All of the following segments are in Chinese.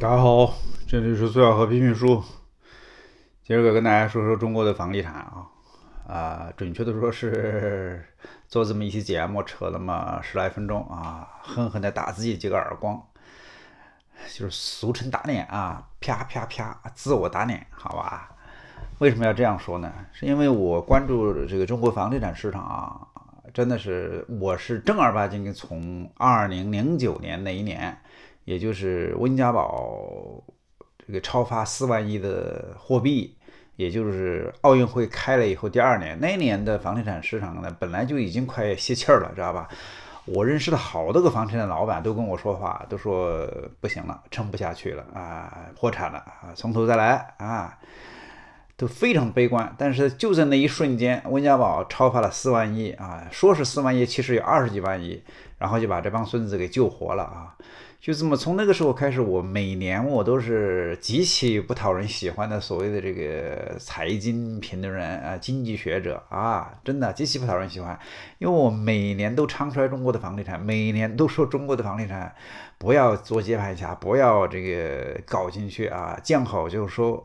大家好，这里是苏小河批评书。今儿个跟大家说说中国的房地产啊，啊，准确的说是做这么一期节目，扯了么十来分钟啊，狠狠的打自己几个耳光，就是俗称打脸啊，啪啪啪，自我打脸，好吧？为什么要这样说呢？是因为我关注这个中国房地产市场啊，真的是我是正儿八经从二零零九年那一年。也就是温家宝这个超发四万亿的货币，也就是奥运会开了以后第二年那年的房地产市场呢，本来就已经快歇气儿了，知道吧？我认识的好多个房地产老板都跟我说话，都说不行了，撑不下去了啊，破产了啊，从头再来啊。都非常悲观，但是就在那一瞬间，温家宝超发了四万亿啊，说是四万亿，其实有二十几万亿，然后就把这帮孙子给救活了啊！就这么从那个时候开始，我每年我都是极其不讨人喜欢的，所谓的这个财经评论人啊，经济学者啊，真的极其不讨人喜欢，因为我每年都唱衰中国的房地产，每年都说中国的房地产不要做接盘侠，不要这个搞进去啊，见好就收。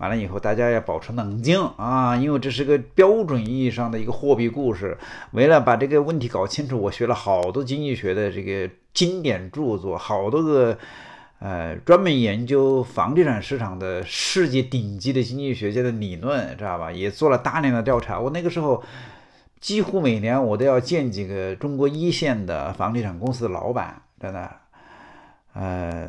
完了以后，大家要保持冷静啊，因为这是个标准意义上的一个货币故事。为了把这个问题搞清楚，我学了好多经济学的这个经典著作，好多个，呃，专门研究房地产市场的世界顶级的经济学家的理论，知道吧？也做了大量的调查。我那个时候几乎每年我都要见几个中国一线的房地产公司的老板，真的。呃，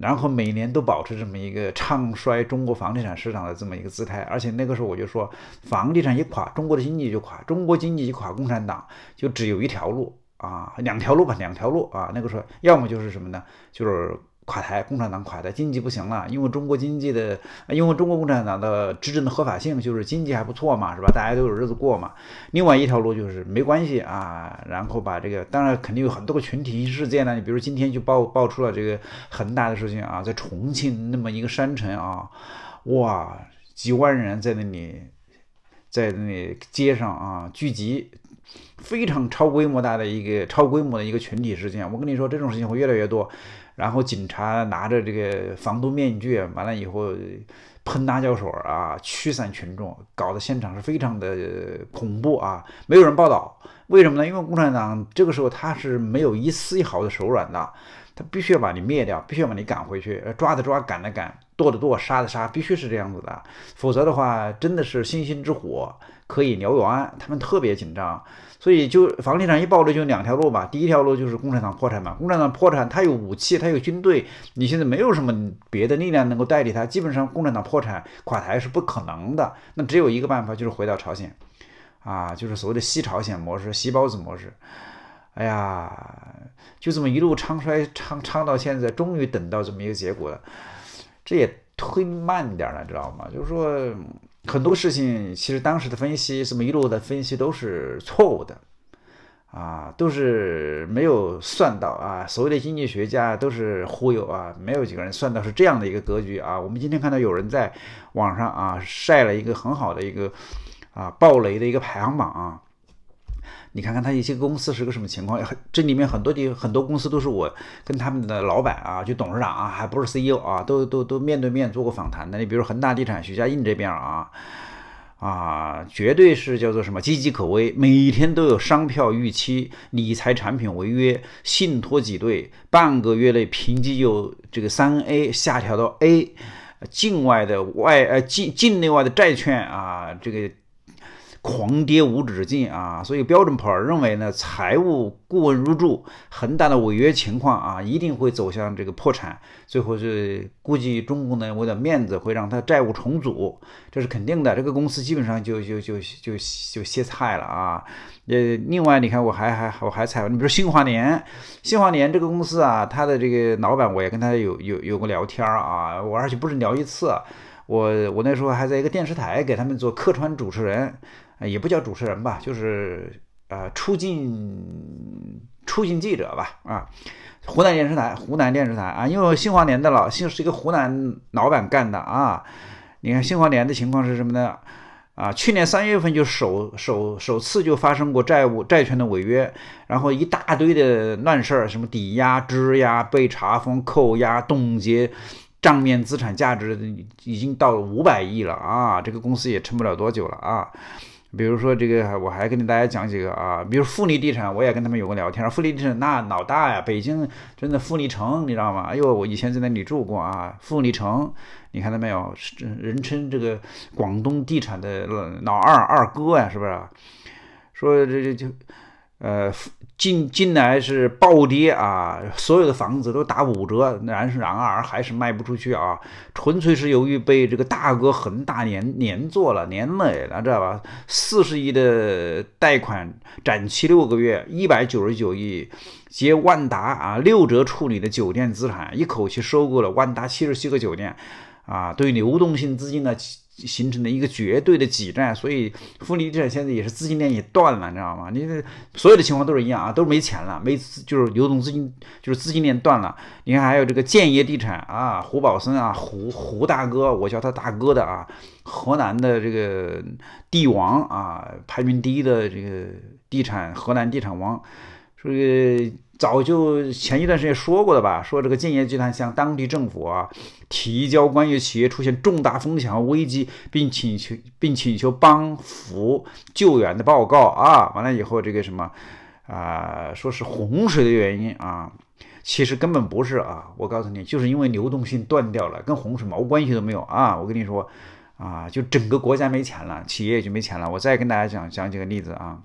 然后每年都保持这么一个唱衰中国房地产市场的这么一个姿态，而且那个时候我就说，房地产一垮，中国的经济就垮，中国经济一垮，共产党就只有一条路啊，两条路吧，两条路啊，那个时候要么就是什么呢，就是。垮台，共产党垮台，经济不行了，因为中国经济的，因为中国共产党的执政的合法性，就是经济还不错嘛，是吧？大家都有日子过嘛。另外一条路就是没关系啊，然后把这个，当然肯定有很多个群体性事件呢。你比如今天就爆爆出了这个恒大的事情啊，在重庆那么一个山城啊，哇，几万人在那里，在那里街上啊聚集。非常超规模大的一个超规模的一个群体事件，我跟你说这种事情会越来越多。然后警察拿着这个防毒面具，完了以后喷辣椒水啊，驱散群众，搞得现场是非常的恐怖啊。没有人报道，为什么呢？因为共产党这个时候他是没有一丝一毫的手软的，他必须要把你灭掉，必须要把你赶回去，抓的抓，赶的赶。剁的剁，杀的杀，必须是这样子的，否则的话，真的是星星之火可以燎原。他们特别紧张，所以就房地产一暴露，就两条路吧。第一条路就是共产党破产嘛，共产党破产，他有武器，他有军队，你现在没有什么别的力量能够代替他，基本上共产党破产垮台是不可能的。那只有一个办法，就是回到朝鲜，啊，就是所谓的西朝鲜模式、西包子模式。哎呀，就这么一路唱衰唱唱到现在，终于等到这么一个结果了。这也推慢点儿了，知道吗？就是说，很多事情其实当时的分析，什么一路的分析都是错误的，啊，都是没有算到啊。所谓的经济学家都是忽悠啊，没有几个人算到是这样的一个格局啊。我们今天看到有人在网上啊晒了一个很好的一个啊暴雷的一个排行榜啊。你看看他一些公司是个什么情况？这里面很多地很多公司都是我跟他们的老板啊，就董事长啊，还不是 CEO 啊，都都都面对面做过访谈的。你比如恒大地产徐家印这边啊，啊，绝对是叫做什么岌岌可危，每天都有商票逾期、理财产品违约、信托挤兑，半个月内评级就这个三 A 下调到 A，境外的外呃境境内外的债券啊，这个。狂跌无止境啊！所以标准普尔认为呢，财务顾问入驻恒大的违约情况啊，一定会走向这个破产。最后是估计中共呢为了面子会让他债务重组，这是肯定的。这个公司基本上就就就就就歇菜了啊！呃，另外你看我还还我还采，访，你比如说新华联，新华联这个公司啊，他的这个老板我也跟他有有有过聊天啊，我而且不是聊一次，我我那时候还在一个电视台给他们做客串主持人。也不叫主持人吧，就是呃出镜出镜记者吧啊，湖南电视台湖南电视台啊，因为新华联的老新是一个湖南老板干的啊。你看新华联的情况是什么呢？啊，去年三月份就首首首次就发生过债务债权的违约，然后一大堆的乱事儿，什么抵押、质押、被查封、扣押、冻结，账面资产价值已经到了五百亿了啊，这个公司也撑不了多久了啊。比如说这个，我还跟大家讲几个啊，比如富力地产，我也跟他们有过聊天。富力地产那老大呀，北京真的富力城，你知道吗？哎呦，我以前在那里住过啊。富力城，你看到没有？人称这个广东地产的老老二二哥呀，是不是？说这这就。呃，进进来是暴跌啊，所有的房子都打五折，然然而还是卖不出去啊，纯粹是由于被这个大哥恒大连连做了连累了，知道吧？四十亿的贷款展期六个月，一百九十九亿接万达啊，六折处理的酒店资产，一口气收购了万达七十七个酒店啊，对流动性资金的。形成的一个绝对的挤占，所以富力地产现在也是资金链也断了，你知道吗？你所有的情况都是一样啊，都没钱了，没就是流动资金就是资金链断了。你看还有这个建业地产啊，胡宝森啊，胡胡大哥，我叫他大哥的啊，河南的这个地王啊，排名第一的这个地产，河南地产王，这个。早就前一段时间说过的吧，说这个建业集团向当地政府啊提交关于企业出现重大风险和危机，并请求并请求帮扶救援的报告啊，完了以后这个什么，啊，说是洪水的原因啊，其实根本不是啊，我告诉你，就是因为流动性断掉了，跟洪水毛关系都没有啊，我跟你说啊，就整个国家没钱了，企业也就没钱了。我再跟大家讲讲几个例子啊。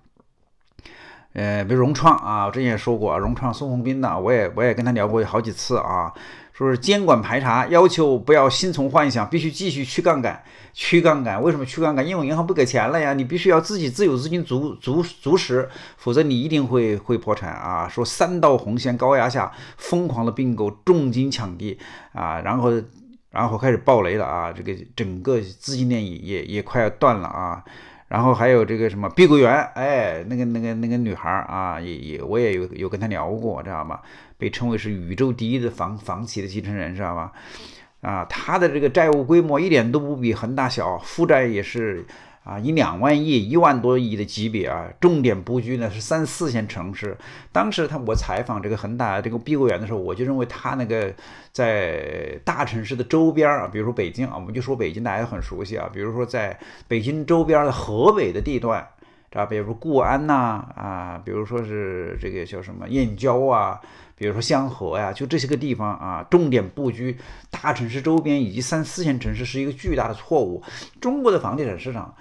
呃，比如融创啊，我之前也说过啊，融创宋鸿斌呢，我也我也跟他聊过好几次啊，说是监管排查要求不要心存幻想，必须继续去杠杆，去杠杆，为什么去杠杆？因为银行不给钱了呀，你必须要自己自有资金足足足实，否则你一定会会破产啊。说三道红线高压下疯狂的并购，重金抢地啊，然后然后开始暴雷了啊，这个整个资金链也也也快要断了啊。然后还有这个什么碧桂园，哎，那个那个那个女孩啊，也也我也有有跟她聊过，知道吗？被称为是宇宙第一的房房企的继承人，知道吗？啊，他的这个债务规模一点都不比恒大小，负债也是。啊，以两万亿、一万多亿的级别啊，重点布局呢是三四线城市。当时他我采访这个恒大这个碧桂园的时候，我就认为他那个在大城市的周边啊，比如说北京啊，我们就说北京大家很熟悉啊，比如说在北京周边的河北的地段，啊，比如固安呐啊，比如说是这个叫什么燕郊啊，比如说香河呀，就这些个地方啊，重点布局大城市周边以及三四线城市是一个巨大的错误。中国的房地产市场。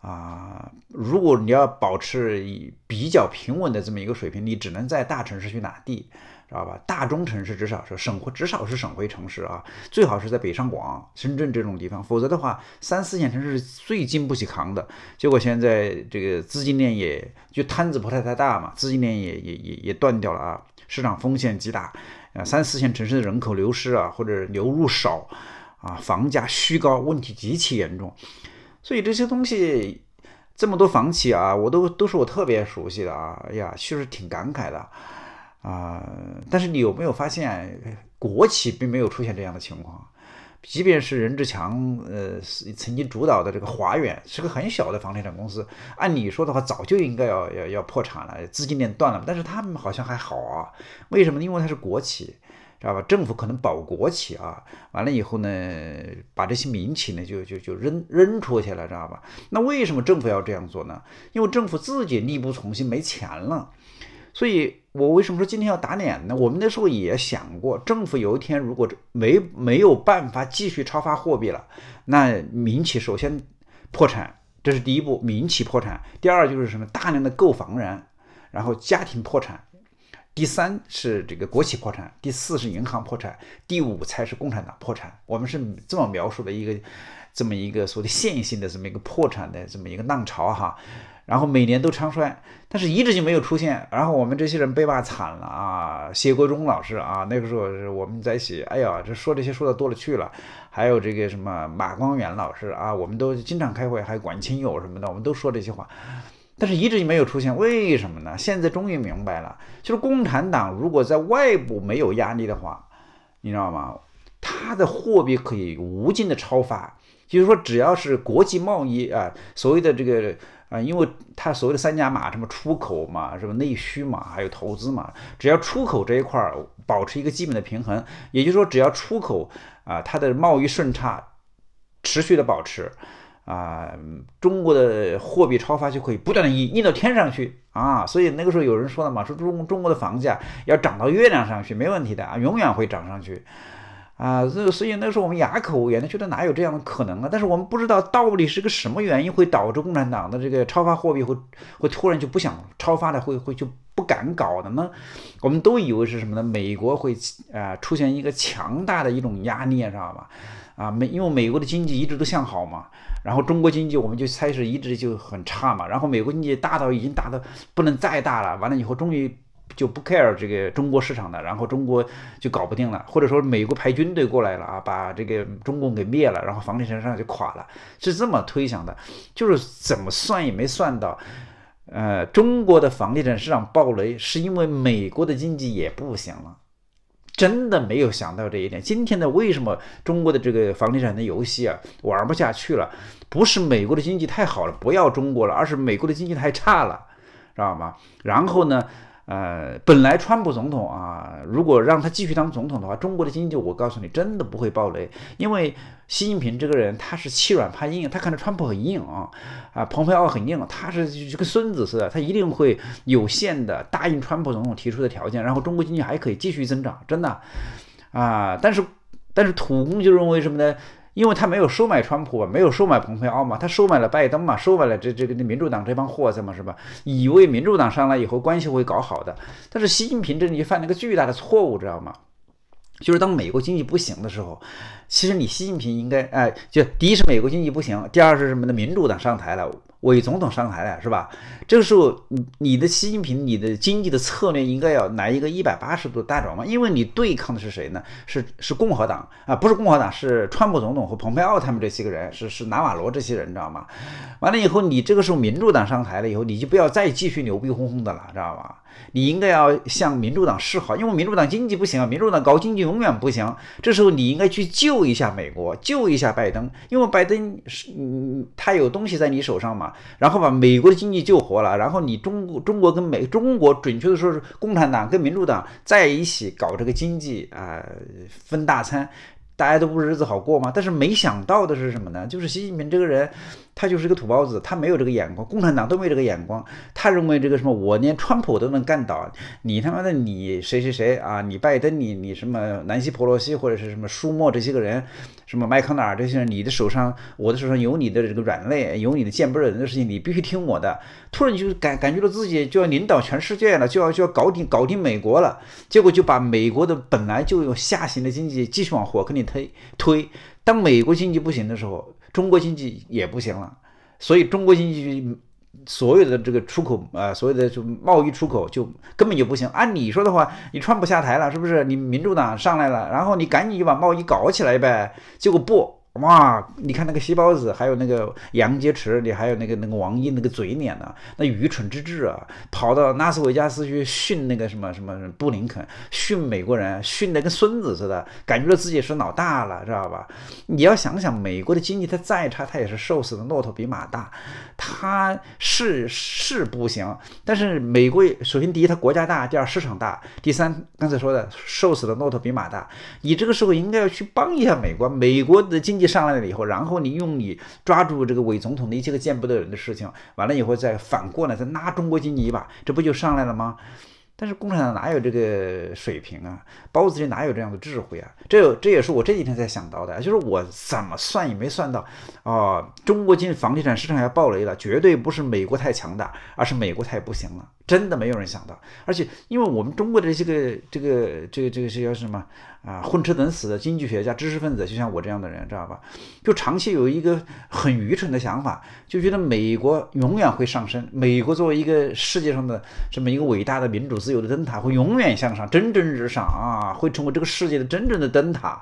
啊，如果你要保持以比较平稳的这么一个水平，你只能在大城市去拿地，知道吧？大中城市至少是省会，至少是省会城市啊，最好是在北上广深圳这种地方，否则的话，三四线城市最经不起扛的。结果现在这个资金链也就摊子不太太大嘛，资金链也也也也断掉了啊，市场风险极大。啊，三四线城市的人口流失啊，或者流入少啊，房价虚高问题极其严重。所以这些东西，这么多房企啊，我都都是我特别熟悉的啊，哎呀，确实挺感慨的啊。但是你有没有发现，国企并没有出现这样的情况，即便是任志强呃曾经主导的这个华远，是个很小的房地产公司，按理说的话，早就应该要要要破产了，资金链断了，但是他们好像还好啊，为什么？因为它是国企。知道吧？政府可能保国企啊，完了以后呢，把这些民企呢就就就扔扔出去了，知道吧？那为什么政府要这样做呢？因为政府自己力不从心，没钱了。所以我为什么说今天要打脸呢？我们那时候也想过，政府有一天如果没没有办法继续超发货币了，那民企首先破产，这是第一步，民企破产。第二就是什么？大量的购房人，然后家庭破产。第三是这个国企破产，第四是银行破产，第五才是共产党破产。我们是这么描述的一个，这么一个所的线性的这么一个破产的这么一个浪潮哈。然后每年都唱衰，但是一直就没有出现。然后我们这些人被骂惨了啊，谢国忠老师啊，那个时候是我们在一起，哎呀，这说这些说的多了去了。还有这个什么马光远老师啊，我们都经常开会，还管亲友什么的，我们都说这些话。但是一直就没有出现，为什么呢？现在终于明白了，就是共产党如果在外部没有压力的话，你知道吗？它的货币可以无尽的超发，就是说只要是国际贸易啊，所谓的这个啊，因为它所谓的三驾马什么出口嘛，什么内需嘛，还有投资嘛，只要出口这一块儿保持一个基本的平衡，也就是说只要出口啊，它的贸易顺差持续的保持。啊，中国的货币超发就可以不断的印，印到天上去啊，所以那个时候有人说了嘛，说中中国的房价要涨到月亮上去，没问题的啊，永远会涨上去啊，所以所以那个时候我们哑口无言，的，觉得哪有这样的可能啊？但是我们不知道到底是个什么原因会导致共产党的这个超发货币会会突然就不想超发了，会会就不敢搞的呢？我们都以为是什么呢？美国会啊出现一个强大的一种压力，知道吧？啊，美因为美国的经济一直都向好嘛，然后中国经济我们就开始一直就很差嘛，然后美国经济大到已经大到不能再大了，完了以后终于就不 care 这个中国市场的，然后中国就搞不定了，或者说美国派军队过来了啊，把这个中共给灭了，然后房地产市场就垮了，是这么推想的，就是怎么算也没算到，呃，中国的房地产市场暴雷是因为美国的经济也不行了。真的没有想到这一点。今天的为什么中国的这个房地产的游戏啊玩不下去了？不是美国的经济太好了不要中国了，而是美国的经济太差了，知道吗？然后呢？呃，本来川普总统啊，如果让他继续当总统的话，中国的经济我告诉你真的不会暴雷，因为习近平这个人他是欺软怕硬，他看着川普很硬啊，啊，蓬佩奥很硬，他是就跟孙子似的，他一定会有限的答应川普总统提出的条件，然后中国经济还可以继续增长，真的啊，但是但是土工就认为什么呢？因为他没有收买川普啊，没有收买蓬佩奥嘛，他收买了拜登嘛，收买了这这个民主党这帮货色嘛，是吧？以为民主党上来以后关系会搞好的，但是习近平这里犯了个巨大的错误，知道吗？就是当美国经济不行的时候，其实你习近平应该，哎，就第一是美国经济不行，第二是什么呢？民主党上台了。伪总统上台了是吧？这个时候，你你的习近平，你的经济的策略应该要来一个一百八十度大转弯，因为你对抗的是谁呢？是是共和党啊，不是共和党，是川普总统和蓬佩奥他们这些个人，是是纳瓦罗这些人，你知道吗？完了以后，你这个时候民主党上台了以后，你就不要再继续牛逼哄哄的了，知道吧？你应该要向民主党示好，因为民主党经济不行啊，民主党搞经济永远不行。这时候你应该去救一下美国，救一下拜登，因为拜登是嗯他有东西在你手上嘛。然后把美国的经济救活了，然后你中国中国跟美中国准确的说是共产党跟民主党在一起搞这个经济啊，分大餐，大家都不日子好过吗？但是没想到的是什么呢？就是习近平这个人。他就是个土包子，他没有这个眼光，共产党都没这个眼光。他认为这个什么，我连川普都能干倒，你他妈的，你谁谁谁啊，你拜登，你你什么南希·婆罗西或者是什么舒默这些个人，什么麦康纳这些人，你的手上我的手上有你的这个软肋，有你的见不人的事情你必须听我的。突然就感感觉到自己就要领导全世界了，就要就要搞定搞定美国了，结果就把美国的本来就有下行的经济继续往火坑里推推。当美国经济不行的时候。中国经济也不行了，所以中国经济所有的这个出口，呃，所有的就贸易出口就根本就不行。按你说的话，你川普下台了，是不是？你民主党上来了，然后你赶紧就把贸易搞起来呗？结果不。哇，你看那个西包子，还有那个杨洁篪，你还有那个那个王毅那个嘴脸呢？那愚蠢之至啊！跑到拉斯维加斯去训那个什么什么布林肯，训美国人，训的跟孙子似的，感觉到自己是老大了，知道吧？你要想想，美国的经济它再差，它也是瘦死的骆驼比马大，它是是不行。但是美国，首先第一，它国家大；第二，市场大；第三，刚才说的瘦死的骆驼比马大。你这个时候应该要去帮一下美国，美国的经。一上来了以后，然后你用你抓住这个伪总统的一些个见不得人的事情，完了以后再反过来再拉中国经济一把，这不就上来了吗？但是共产党哪有这个水平啊？包子席哪有这样的智慧啊？这这也是我这几天才想到的，就是我怎么算也没算到啊，中国今房地产市场要爆雷了，绝对不是美国太强大，而是美国太不行了。真的没有人想到，而且因为我们中国的这个这个这个这个是叫什么啊？混吃等死的经济学家、知识分子，就像我这样的人，知道吧？就长期有一个很愚蠢的想法，就觉得美国永远会上升。美国作为一个世界上的这么一个伟大的民主自由的灯塔，会永远向上，蒸蒸日上啊！会成为这个世界的真正的灯塔。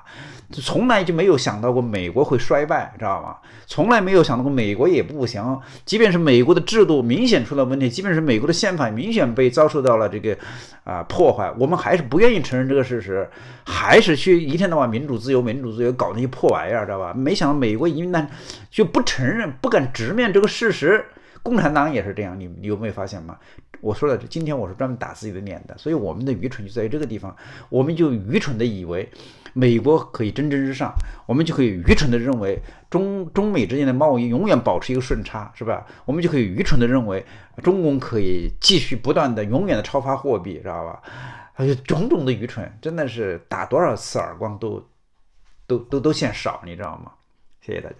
从来就没有想到过美国会衰败，知道吧？从来没有想到过美国也不行。即便是美国的制度明显出了问题，即便是美国的宪法。明显被遭受到了这个啊破坏，我们还是不愿意承认这个事实，还是去一天到晚民主自由民主自由搞那些破玩意儿，知道吧？没想到美国一旦就不承认，不敢直面这个事实，共产党也是这样，你你有没有发现吗？我说了，今天我是专门打自己的脸的，所以我们的愚蠢就在于这个地方，我们就愚蠢的以为。美国可以蒸蒸日上，我们就可以愚蠢的认为中中美之间的贸易永远保持一个顺差，是吧？我们就可以愚蠢的认为，中共可以继续不断的永远的超发货币，知道吧？还有种种的愚蠢，真的是打多少次耳光都，都都都嫌少，你知道吗？谢谢大家。